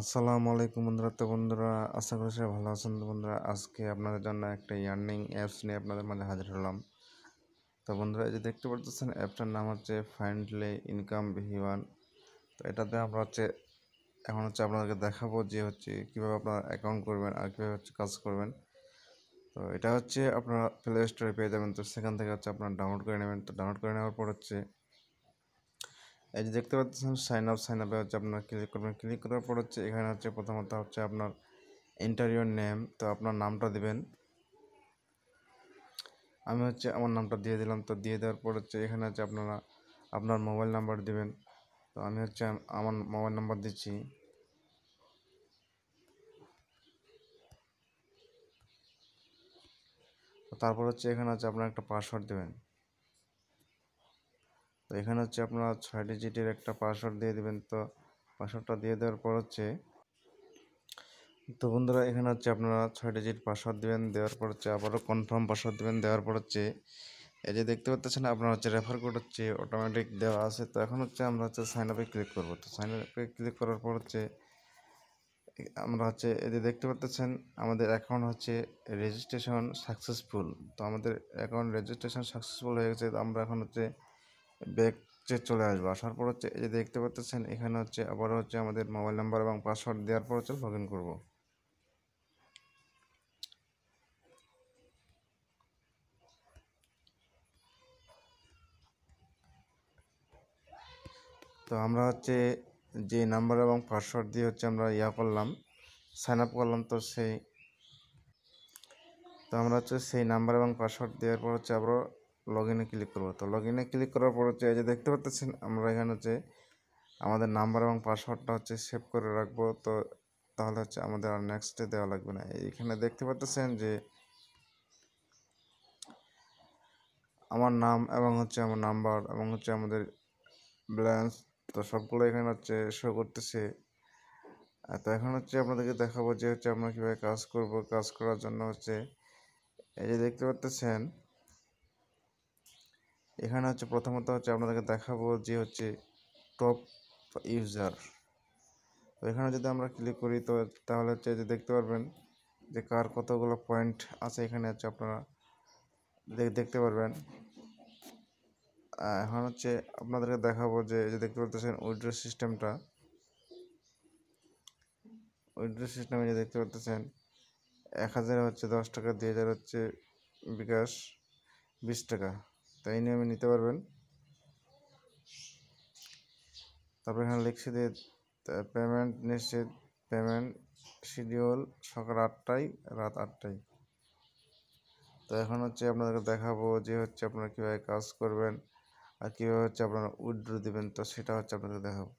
আসসালামু আলাইকুম বন্ধুরা তো বন্ধুরা আশা করি সবাই ভালো আছেন তো বন্ধুরা আজকে আপনাদের জন্য একটা ইয়ার্নিং অ্যাপস নিয়ে আপনাদের মাঝে হাজির হলাম তো বন্ধুরা এই যে দেখতে পাচ্ছেন অ্যাপটার নাম হচ্ছে ফাইন্ডলি ইনকাম ভিওয়ান তো এটাতে আমরা হচ্ছে এখন হচ্ছে আপনাদেরকে দেখাবো যে হচ্ছে কীভাবে আপনারা অ্যাকাউন্ট করবেন আর কীভাবে হচ্ছে কাজ করবেন তো এটা হচ্ছে আপনারা প্লে স্টোরে পেয়ে যাবেন তো সেখান থেকে হচ্ছে আপনারা ডাউনলোড করে নেবেন তো ডাউনলোড করে নেওয়ার পর হচ্ছে এই যে দেখতে পাচ্ছেন সাইন আপ সাইন আপে হচ্ছে আপনার ক্লিক করবেন ক্লিক করার পর হচ্ছে এখানে হচ্ছে প্রথমত হচ্ছে আপনার ইন্টারভিউর নেম তো আপনার নামটা দেবেন আমি হচ্ছে আমার নামটা দিয়ে দিলাম তো দিয়ে দেওয়ার পর হচ্ছে এখানে হচ্ছে আপনারা আপনার মোবাইল নাম্বার দেবেন তো আমি হচ্ছে আমার মোবাইল নাম্বার দিচ্ছি তারপর হচ্ছে এখানে হচ্ছে আপনার একটা পাসওয়ার্ড দেবেন তো এখানে হচ্ছে আপনারা ছয় ডিজিটের একটা পাসওয়ার্ড দিয়ে দেবেন তো পাসওয়ার্ডটা দিয়ে দেওয়ার পর হচ্ছে তো বন্ধুরা এখানে হচ্ছে আপনারা ছয় ডিজিট পাসওয়ার্ড দেবেন দেওয়ার পর হচ্ছে আবারও কনফার্ম পাসওয়ার্ড দেবেন দেওয়ার পর হচ্ছে এই যে দেখতে পাচ্ছেন আপনার হচ্ছে রেফার কোড হচ্ছে অটোমেটিক দেওয়া আছে তো এখন হচ্ছে আমরা হচ্ছে সাইন আপে ক্লিক করবো তো সাইন আপে ক্লিক করার পর হচ্ছে আমরা হচ্ছে এই যে দেখতে পাচ্ছেন আমাদের অ্যাকাউন্ট হচ্ছে রেজিস্ট্রেশন সাকসেসফুল তো আমাদের অ্যাকাউন্ট রেজিস্ট্রেশন সাকসেসফুল হয়ে গেছে তো আমরা এখন হচ্ছে ব্যাক চলে আসবো আসার পর হচ্ছে এই যে দেখতে পাচ্ছেন এখানে হচ্ছে আবার হচ্ছে আমাদের মোবাইল নাম্বার এবং পাসওয়ার্ড দেওয়ার পর হচ্ছে লগ ইন করবো তো আমরা হচ্ছে যে নাম্বার এবং পাসওয়ার্ড দিয়ে হচ্ছে আমরা ইয়া করলাম সাইন আপ করলাম তো সেই তো আমরা হচ্ছে সেই নাম্বার এবং পাসওয়ার্ড দেওয়ার পর হচ্ছে আবারও লগ ইনে ক্লিক করবো তো লগ ইনে ক্লিক করার পর হচ্ছে এই যে দেখতে পাচ্ছেন আমরা এখানে হচ্ছে আমাদের নাম্বার এবং পাসওয়ার্ডটা হচ্ছে সেভ করে রাখবো তো তাহলে হচ্ছে আমাদের আর নেক্সটে দেওয়া লাগবে না এখানে দেখতে পাচ্ছেন যে আমার নাম এবং হচ্ছে আমার নাম্বার এবং হচ্ছে আমাদের ব্যালেন্স তো সবগুলো এখানে হচ্ছে শো করতেছে তো এখন হচ্ছে আপনাদেরকে দেখাবো যে হচ্ছে আমরা কীভাবে কাজ করব কাজ করার জন্য হচ্ছে এই যে দেখতে পাচ্ছেন এখানে হচ্ছে প্রথমত হচ্ছে আপনাদেরকে দেখাবো যে হচ্ছে টপ ইউজার তো এখানে যদি আমরা ক্লিক করি তো তাহলে হচ্ছে যে দেখতে পারবেন যে কার কতগুলো পয়েন্ট আছে এখানে হচ্ছে আপনারা দেখতে পারবেন এখন হচ্ছে আপনাদেরকে দেখাবো যে যে দেখতে পারতেছেন উইড্রো সিস্টেমটা উইড্রো সিস্টেমে যে দেখতে পারতেছেন এক হাজার হচ্ছে দশ টাকা দুই হাজার হচ্ছে বিকাশ বিশ টাকা তাই আমি নিতে পারবেন তারপর এখানে লিখছি যে পেমেন্ট নিশ্চিত পেমেন্ট শিডিউল সকাল আটটায় রাত আটটায় তো এখন হচ্ছে আপনাদেরকে দেখাবো যে হচ্ছে আপনারা কীভাবে কাজ করবেন আর কীভাবে হচ্ছে আপনারা উইড্রো দেবেন তো সেটা হচ্ছে আপনাদেরকে দেখাবো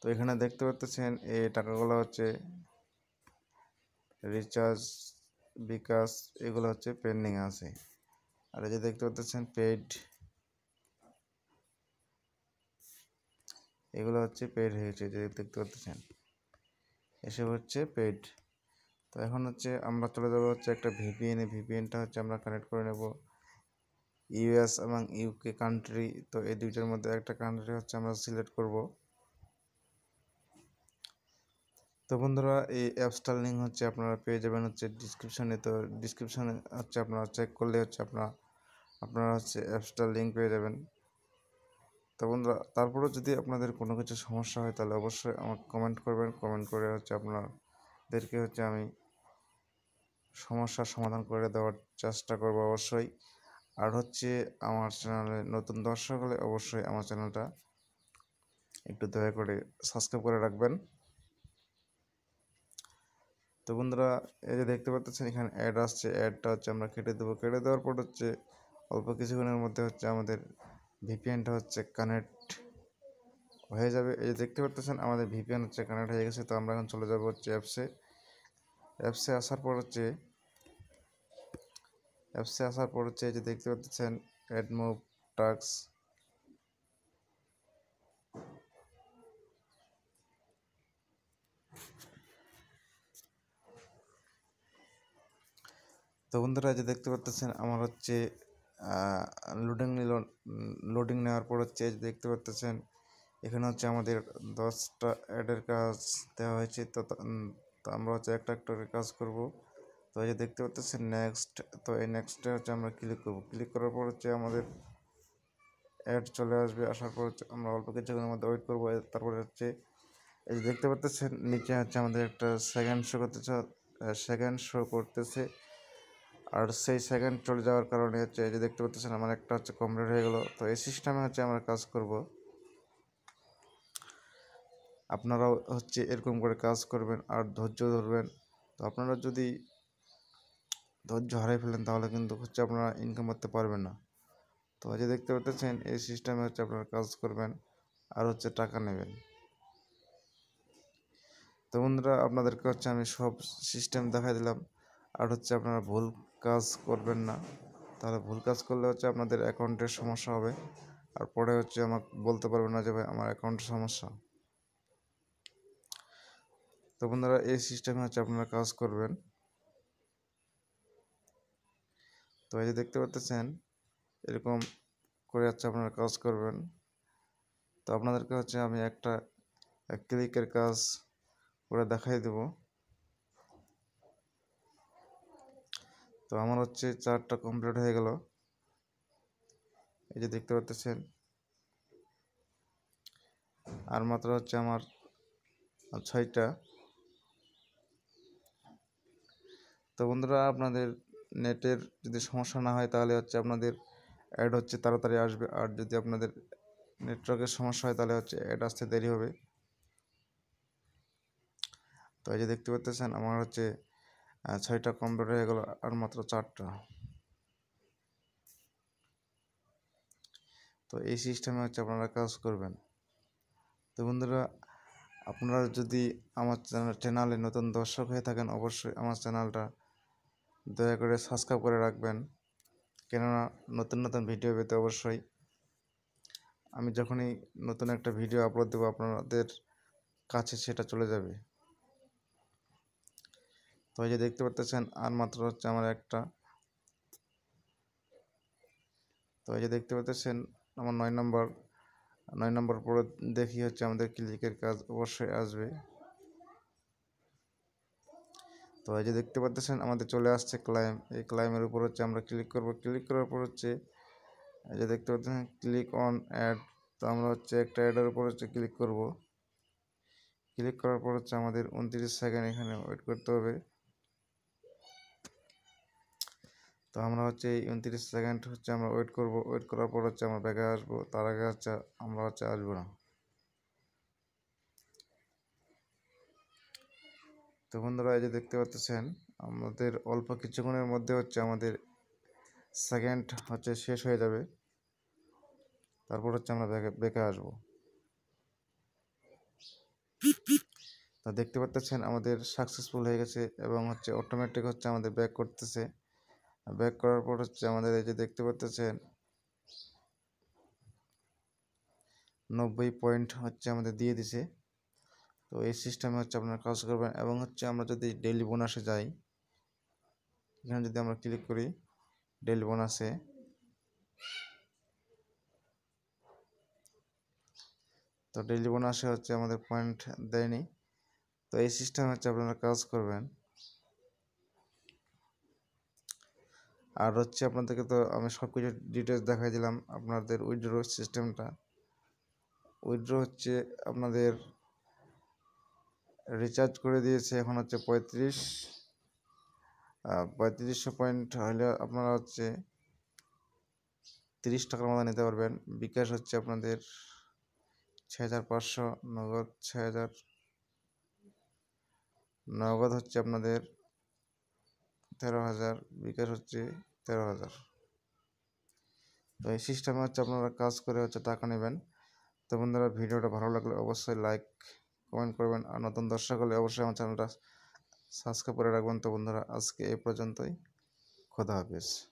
তো এখানে দেখতে পাচ্ছেন এই টাকাগুলো হচ্ছে রিচার্জ বিকাশ এগুলো হচ্ছে পেন্ডিং আছে আর এই যে দেখতে পাচ্ছেন পেড এগুলো হচ্ছে পেড হয়েছে যে দেখতে পাচ্ছেন এসব হচ্ছে পেড তো এখন হচ্ছে আমরা চলে যাবো হচ্ছে একটা ভিপিএনে ভিপিএনটা হচ্ছে আমরা কানেক্ট করে নেব ইউএস এবং ইউকে কান্ট্রি তো এই দুইটার মধ্যে একটা কান্ট্রি হচ্ছে আমরা সিলেক্ট করব তো বন্ধুরা এই অ্যাপস লিঙ্ক হচ্ছে আপনারা পেয়ে যাবেন হচ্ছে ডিসক্রিপশানে তো ডিসক্রিপশানে হচ্ছে আপনারা চেক করলে হচ্ছে আপনারা আপনারা হচ্ছে অ্যাপসটার লিঙ্ক পেয়ে যাবেন তো বন্ধুরা তারপরেও যদি আপনাদের কোনো কিছু সমস্যা হয় তাহলে অবশ্যই আমাকে কমেন্ট করবেন কমেন্ট করে হচ্ছে আপনাদেরকে হচ্ছে আমি সমস্যার সমাধান করে দেওয়ার চেষ্টা করব অবশ্যই আর হচ্ছে আমার চ্যানেলে নতুন দর্শক হলে অবশ্যই আমার চ্যানেলটা একটু দয়া করে সাবস্ক্রাইব করে রাখবেন তো বন্ধুরা এই যে দেখতে পাচ্ছেন এখানে অ্যাড আসছে অ্যাডটা হচ্ছে আমরা কেটে দেবো কেটে দেওয়ার পর হচ্ছে অল্প কিছুক্ষণের মধ্যে হচ্ছে আমাদের ভিপিএনটা হচ্ছে কানেক্ট হয়ে যাবে এই যে দেখতে পারতেছেন আমাদের ভিপিএন হচ্ছে কানেক্ট হয়ে গেছে তো আমরা এখন চলে যাব হচ্ছে অ্যাপসে অ্যাপসে আসার পর হচ্ছে অ্যাপসে আসার পর হচ্ছে এই যে দেখতে পাচ্ছেন অ্যাডমুভ টাক্স তো বন্ধুরা যে দেখতে পাচ্ছেন আমার হচ্ছে লোডিং নিল লোডিং নেওয়ার পর হচ্ছে দেখতে পারতেছেন এখানে হচ্ছে আমাদের দশটা অ্যাডের কাজ দেওয়া হয়েছে তো আমরা হচ্ছে একটা একটা কাজ করব তো এই যে দেখতে পাচ্ছেন নেক্সট তো এই নেক্সটে হচ্ছে আমরা ক্লিক করব ক্লিক করার পর হচ্ছে আমাদের অ্যাড চলে আসবে আসার পর হচ্ছে আমরা অল্প কিছুক্ষণের মধ্যে ওয়েট করবো তারপরে হচ্ছে এই যে দেখতে পাচ্ছেন নিচে হচ্ছে আমাদের একটা সেকেন্ড শো করতেছে সেকেন্ড শো করতেছে আর সেই সেকেন্ড চলে যাওয়ার কারণে হচ্ছে এই যে দেখতে পাচ্ছেন আমার একটা হচ্ছে কমপ্লিট হয়ে গেলো তো এই সিস্টেমে হচ্ছে আমরা কাজ করব আপনারাও হচ্ছে এরকম করে কাজ করবেন আর ধৈর্য ধরবেন তো আপনারা যদি ধৈর্য হারাই ফেলেন তাহলে কিন্তু হচ্ছে আপনারা ইনকাম করতে পারবেন না তো যে দেখতে পাচ্ছেন এই সিস্টেমে হচ্ছে আপনারা কাজ করবেন আর হচ্ছে টাকা নেবেন তো বন্ধুরা আপনাদেরকে হচ্ছে আমি সব সিস্টেম দেখাই দিলাম আর হচ্ছে আপনারা ভুল কাজ করবেন না তাহলে ভুল কাজ করলে হচ্ছে আপনাদের অ্যাকাউন্টের সমস্যা হবে আর পরে হচ্ছে আমাকে বলতে পারবেন না যে ভাই আমার অ্যাকাউন্টের সমস্যা তো বন্ধুরা এই সিস্টেমে হচ্ছে আপনারা কাজ করবেন তো এই যে দেখতে পাচ্ছেন এরকম করে হচ্ছে আপনারা কাজ করবেন তো আপনাদেরকে হচ্ছে আমি একটা ক্লিকের কাজ করে দেখাই দেবো তো আমার হচ্ছে চারটা কমপ্লিট হয়ে গেল এই যে দেখতে পাচ্ছেন আর মাত্র হচ্ছে আমার ছয়টা তো বন্ধুরা আপনাদের নেটের যদি সমস্যা না হয় তাহলে হচ্ছে আপনাদের অ্যাড হচ্ছে তাড়াতাড়ি আসবে আর যদি আপনাদের নেটওয়ার্কের সমস্যা হয় তাহলে হচ্ছে অ্যাড আসতে দেরি হবে তো এই যে দেখতে পাচ্ছেন আমার হচ্ছে ছয়টা কমপ্লিট হয়ে গেল আর মাত্র চারটা তো এই সিস্টেমে হচ্ছে আপনারা কাজ করবেন তো বন্ধুরা আপনারা যদি আমার চ্যানেলে নতুন দর্শক হয়ে থাকেন অবশ্যই আমার চ্যানেলটা দয়া করে সাবস্ক্রাইব করে রাখবেন কেননা নতুন নতুন ভিডিও পেতে অবশ্যই আমি যখনই নতুন একটা ভিডিও আপলোড দেবো আপনাদের কাছে সেটা চলে যাবে তো এই যে দেখতে পারতেছেন আর মাত্র হচ্ছে আমার একটা তো এই যে দেখতে পাচ্ছেন আমার নয় নম্বর নয় নম্বর পরে দেখি হচ্ছে আমাদের ক্লিকের কাজ অবশ্যই আসবে তো এই যে দেখতে পাচ্ছেন আমাদের চলে আসছে ক্লাইম এই ক্লাইমের উপর হচ্ছে আমরা ক্লিক করব ক্লিক করার পর হচ্ছে এই যে দেখতে পাচ্ছেন ক্লিক অন অ্যাড তো আমরা হচ্ছে একটা অ্যাডের উপর হচ্ছে ক্লিক করব ক্লিক করার পর হচ্ছে আমাদের উনত্রিশ সেকেন্ড এখানে ওয়েট করতে হবে তো আমরা হচ্ছে উনত্রিশ সেকেন্ড হচ্ছে আমরা ওয়েট করব ওয়েট করার পর হচ্ছে আমরা ব্যাগে আসবো তার আগে হচ্ছে আমরা হচ্ছে আসবো না তো বন্ধুরা এই যে দেখতে পাচ্ছেন আমাদের অল্প কিছুক্ষণের মধ্যে হচ্ছে আমাদের সেকেন্ড হচ্ছে শেষ হয়ে যাবে তারপর হচ্ছে আমরা ব্যাকে ব্যাকে আসবো তা দেখতে পাচ্ছেন আমাদের সাকসেসফুল হয়ে গেছে এবং হচ্ছে অটোমেটিক হচ্ছে আমাদের ব্যাক করতেছে ব্যাক করার পর হচ্ছে আমাদের এই যে দেখতে পাচ্ছেন নব্বই পয়েন্ট হচ্ছে আমাদের দিয়ে দিছে তো এই সিস্টেমে হচ্ছে আপনারা কাজ করবেন এবং হচ্ছে আমরা যদি ডেলি বোনাসে যাই এখানে যদি আমরা ক্লিক করি ডেলি বোনাসে তো ডেলি বোনাসে হচ্ছে আমাদের পয়েন্ট দেয়নি তো এই সিস্টেমে হচ্ছে আপনারা কাজ করবেন আর হচ্ছে আপনাদেরকে তো আমি সব কিছু ডিটেলস দেখাই দিলাম আপনাদের উইড্রো সিস্টেমটা উইড্রো হচ্ছে আপনাদের রিচার্জ করে দিয়েছে এখন হচ্ছে পঁয়ত্রিশ পঁয়ত্রিশশো পয়েন্ট হলে আপনারা হচ্ছে তিরিশ টাকার মতো নিতে পারবেন বিকাশ হচ্ছে আপনাদের ছয় হাজার পাঁচশো নগদ ছয় হাজার নগদ হচ্ছে আপনাদের তেরো হাজার বিকাশ হচ্ছে তেরো হাজার তো এই সিস্টেমে হচ্ছে আপনারা কাজ করে হচ্ছে টাকা নেবেন তো বন্ধুরা ভিডিওটা ভালো লাগলে অবশ্যই লাইক কমেন্ট করবেন আর নতুন দর্শক হলে অবশ্যই আমার চ্যানেলটা সাবস্ক্রাইব করে রাখবেন তো বন্ধুরা আজকে এ পর্যন্তই খোদা হাফিজ